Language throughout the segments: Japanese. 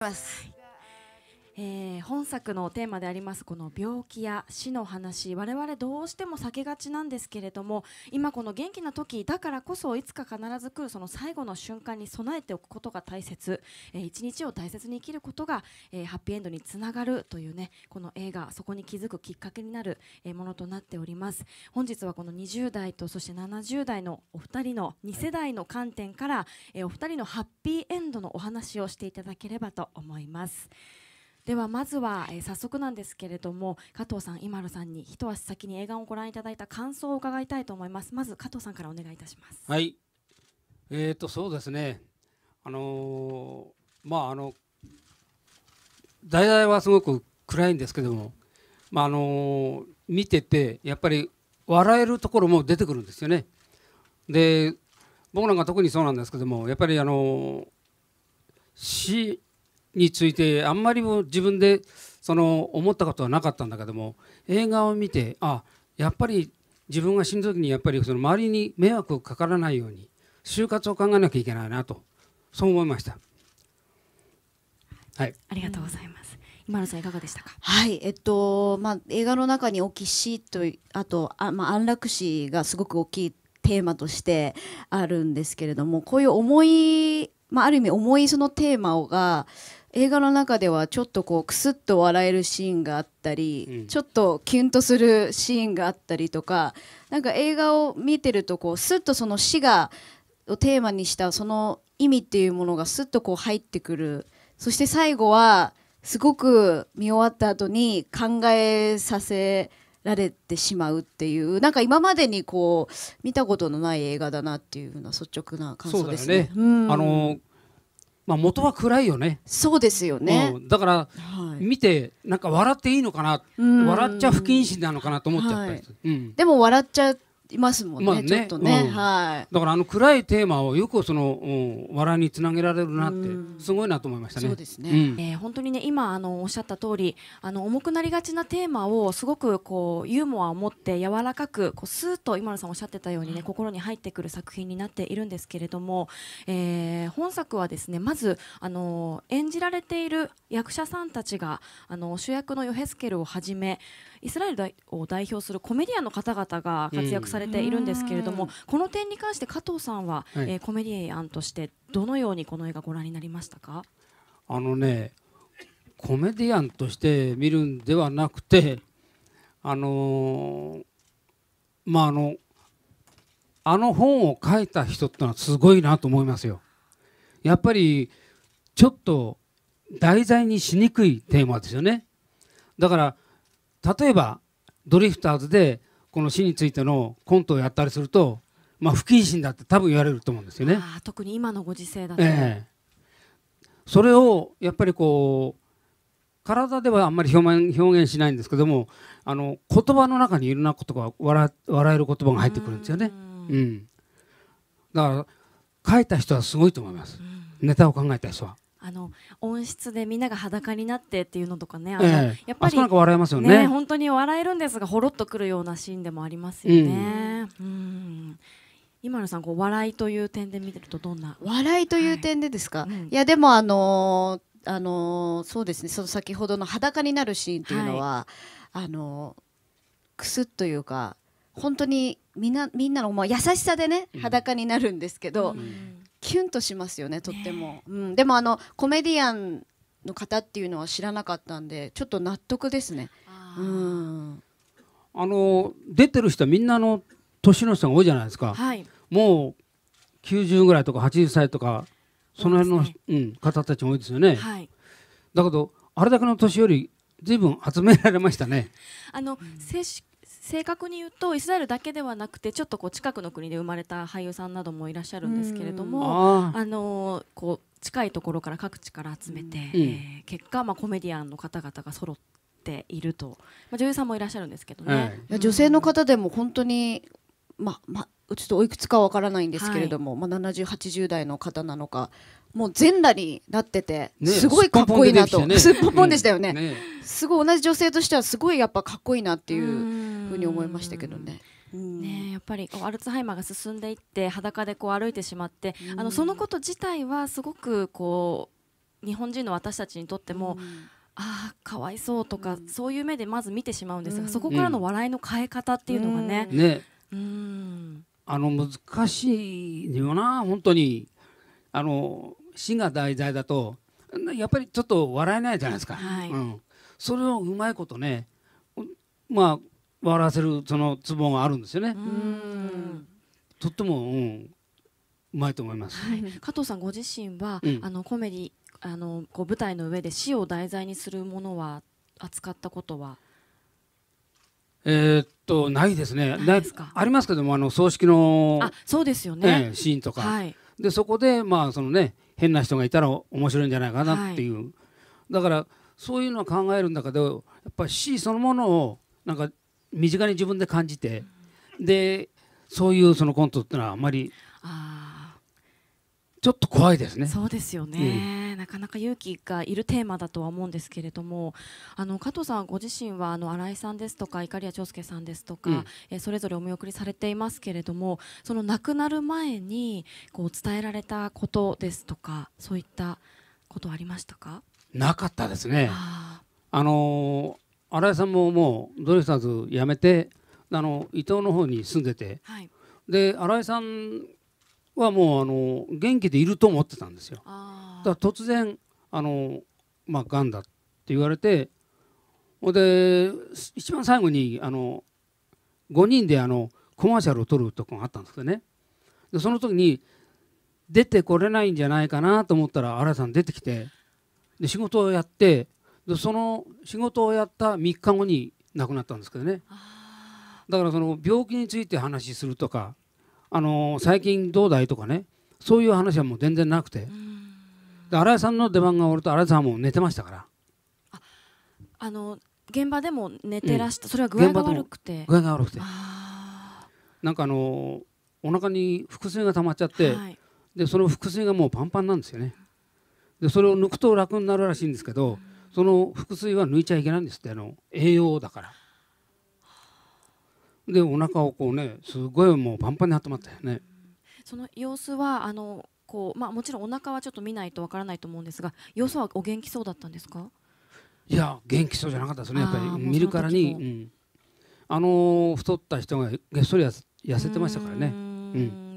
ます。えー、本作のテーマでありますこの病気や死の話我々どうしても避けがちなんですけれども今この元気な時だからこそいつか必ず来るその最後の瞬間に備えておくことが大切、えー、一日を大切に生きることが、えー、ハッピーエンドにつながるというねこの映画そこに気づくきっかけになる、えものとなっております本日はこの20代とそして70代のお二人の2世代の観点から、えお二人のハッピーエンドのお話をしていただければと思います。ではまずは、えー、早速なんですけれども加藤さん、今野さんに一足先に映画をご覧いただいた感想を伺いたいと思いますまず加藤さんからお願いいたしますはいえーと、そうですねあのー、まああの題材はすごく暗いんですけども、まああのー、見ててやっぱり笑えるところも出てくるんですよね。で僕なんか特にそうなんですけどもやっぱりあのー、詩についてあんまりも自分でその思ったことはなかったんだけども映画を見てあやっぱり自分が死ぬ時にやっぱりその周りに迷惑をかからないように就活を考えなきゃいけないなとそう思いました。はい、ありがとうございます。今野さんいかがでしたか。はい、えっとまあ映画の中におキシとあとあまあ安楽死がすごく大きいテーマとしてあるんですけれども、こういう重いまあある意味重いそのテーマをが映画の中ではちょっとこうくすっと笑えるシーンがあったり、うん、ちょっとキュンとするシーンがあったりとかなんか映画を見てるとこうすっとその死がをテーマにしたその意味っていうものがすっとこう入ってくるそして最後はすごく見終わった後に考えさせられてしまうっていうなんか今までにこう見たことのない映画だなっていうふうな率直な感想ですね。ねうん、あのまあ、元は暗いよね。そうですよね。うん、だから、見て、なんか笑っていいのかな、笑っちゃ不謹慎なのかなと思っちゃった、はいうん、でも笑っちゃう。いますもんねまあね、ちょっとね、うん、はい、だからあの暗いテーマをよくその、笑いにつなげられるなってすごいなと思いましたね。そうですね、うん、えー、本当にね今あのおっしゃった通りあの重くなりがちなテーマをすごくこうユーモアを持って柔らかくこうスーッと今野さんおっしゃってたようにね心に入ってくる作品になっているんですけれども、えー、本作はですねまずあの演じられている役者さんたちがあの主役のヨヘスケルをはじめイスラエルを代表するコメディアンの方々が活躍されているんですけれども、うん、この点に関して加藤さんは、はい、えー、コメディアンとしてどのようにこの映画ご覧になりましたかあのねコメディアンとして見るんではなくてあのー、まああのあの本を書いた人ってのはすごいなと思いますよ。やっぱりちょっと題材にしにくいテーマですよね。だから例えばドリフターズでこの死についてのコントをやったりすると、まあ、不謹慎だって多分言われると思うんですよね。あ特に今のご時世だと、ええ、それをやっぱりこう体ではあんまり表現表現しないんですけどもあの言葉の中にいろんなことが笑笑える言葉が入ってくるんですよね。うん,、だから書いた人はすごいと思います、ネタを考えた人は。あの音質でみんなが裸になってっていうのとかね、あの、ええ、やっぱりなんか笑えますよね、ね、本当に笑えるんですがほろっとくるようなシーンでもありますよね。うん、うん今野さんこう笑いという点で見てるとどんな笑いという点でですか、はいいやでもあのー、あのー、そうですねその先ほどの裸になるシーンというのは、はい、あのー、くすっというか本当にみんなみんなの、まあ、優しさでね裸になるんですけど、うん、キュンとしますよねとっても、うん、でもあのコメディアンの方っていうのは知らなかったんでちょっと納得ですね。あ,、うん、あの出てる人はみんなの年の人が多いじゃないですか、はい、もう90ぐらいとか80歳とかその辺の、ね、うん、方たちも多いですよね。はい、だけどあれだけの年より随分集められましたね。あの、うん、正確に言うとイスラエルだけではなくてちょっとこう近くの国で生まれた俳優さんなどもいらっしゃるんですけれども、あのこう近いところから各地から集めて、えー、結果、まあ、コメディアンの方々が揃っていると、まあ、女優さんもいらっしゃるんですけどね、はい、女性の方でも本当にままちょっとおいくつかわからないんですけれども、はい、まあ、70、80代の方なのかもう全裸になってて、ね、すごいかっこいいなとすっぽぽんでしたよねね、すごい同じ女性としてはすごいやっぱかっこいいなっていうふうに思いましたけどね。ね、やっぱりアルツハイマーが進んでいって裸でこう歩いてしまって、あのそのこと自体はすごくこう日本人の私たちにとっても、ああかわいそうとか、そういう目でまず見てしまうんですが、そこからの笑いの変え方っていうのがね。ねうんあの難しいよな本当にあの死が題材だとやっぱりちょっと笑えないじゃないですか、はい、うん、それをうまいことねまあ笑わせるそのツボがあるんですよねとっても、うん、うまいと思います、はい、加藤さんご自身は、うん、あのコメディあのこう舞台の上で死を題材にするものは扱ったことはえー、っとないですねですかありますけどもあの葬式のあそうですよね、えー、シーンとか、はい、でそこでまあそのね変な人がいたら面白いんじゃないかなっていう、はい、だからそういうのを考える中でやっぱ死そのものをなんか身近に自分で感じて、うん、でそういうそのコントっていうのはあまり。ちょっと怖いですね。そうですよね、うん、なかなか勇気がいるテーマだとは思うんですけれども、あの加藤さんご自身はあの新井さんですとか怒りや長介さんですとか、うん、えそれぞれお見送りされていますけれども、その亡くなる前にこう伝えられたことですとか、そういったことありましたか？なかったですね。あの新井さんももうドリフターズ辞めて、あの伊東の方に住んでて、はい、で新井さんはもうあの元気でいると思ってたんですよ。だから突然あの、まあ、がんだって言われてほんで一番最後にあの5人であのコマーシャルを撮るとこがあったんですけどねでその時に出てこれないんじゃないかなと思ったら新さん出てきてで仕事をやってでその仕事をやった3日後に亡くなったんですけどねだからその病気について話するとかあの最近どうだいとかねそういう話はもう全然なくてで新井さんの出番が終わると新井さんはもう寝てましたからああの現場でも寝てらした、うん、それは具合が悪くて具合が悪くてなんかあのお腹に腹水が溜まっちゃって、はい、でその腹水がもうパンパンなんですよねでそれを抜くと楽になるらしいんですけど、その腹水は抜いちゃいけないんですってあの栄養だからでお腹をこうねすごいもうパンパンに温まったよね。その様子はあのこうまあもちろんお腹はちょっと見ないとわからないと思うんですが様子はお元気そうだったんですか？いや元気そうじゃなかったですねやっぱり見るからに、うん、あの太った人がげっそり痩せてましたからね。うん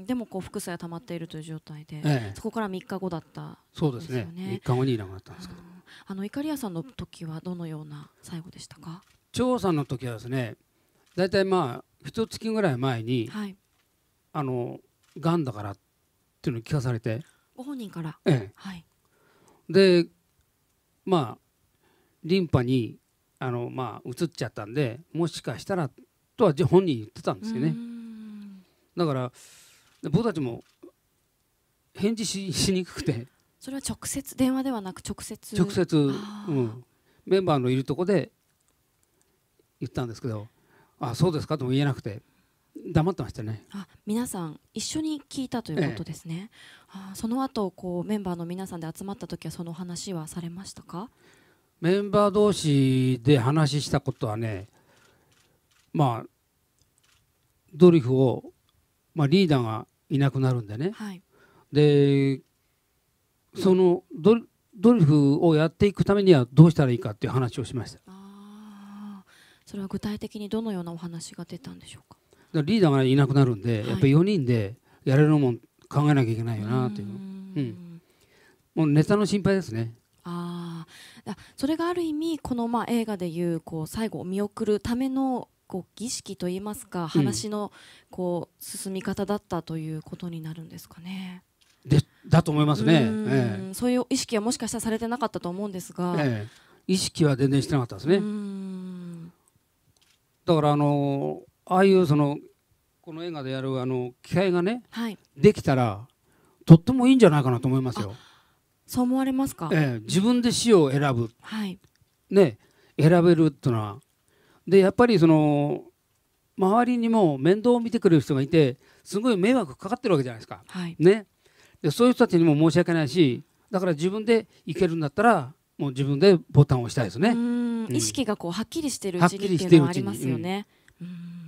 でもこう副作用溜まっているという状態で、ええ、そこから3日後だった、ね、そうですね3日後にいなくなったんですけど、あのイカリアさんの時はどのような最後でしたかさんの時はですね大体まあ一月ぐらい前に、はい、あのがんだからっていうのを聞かされてご本人から、ええはい、でまあリンパにあの、まあ、移っちゃったんでもしかしたらとは本人言ってたんですよねだから僕たちも返事ししにくくてそれは直接電話ではなく直接直接、うん、メンバーのいるとこで言ったんですけどあそうですかとも言えなくて黙ってましたねあ皆さん一緒に聞いたということですね、ええ、あその後こうメンバーの皆さんで集まった時はその話はされましたかメンバー同士で話したことはねまあドリフを、まあ、リーダーがいなくなるんでね、はい、でそのドリフをやっていくためにはどうしたらいいかっていう話をしました。それは具体的にどのようなお話が出たんでしょうかリーダーがいなくなるんで、やっぱり4人でやれるもん考えなきゃいけないよなといううんもうネタの心配ですねああそれがある意味このまあ映画でいうこう最後を見送るためのこう儀式といいますか話のこう進み方だったということになるんですかね。でだと思いますね、ええ、そういう意識はもしかしたらされてなかったと思うんですが、ええ、意識は全然してなかったですね。だからあのああいうそのこの映画でやるあの機会がね、はい、できたらとってもいいんじゃないかなと思いますよ。そう思われますか、ええ、自分で死を選ぶ、はい、ね選べるっていうのはでやっぱりその周りにも面倒を見てくれる人がいてすごい迷惑かかってるわけじゃないですか、はい、ね、でそういう人たちにも申し訳ないしだから自分で行けるんだったらもう自分でボタンを押したいですね。意識がこうはっきりしてるうちにっていうのはありますよね。うん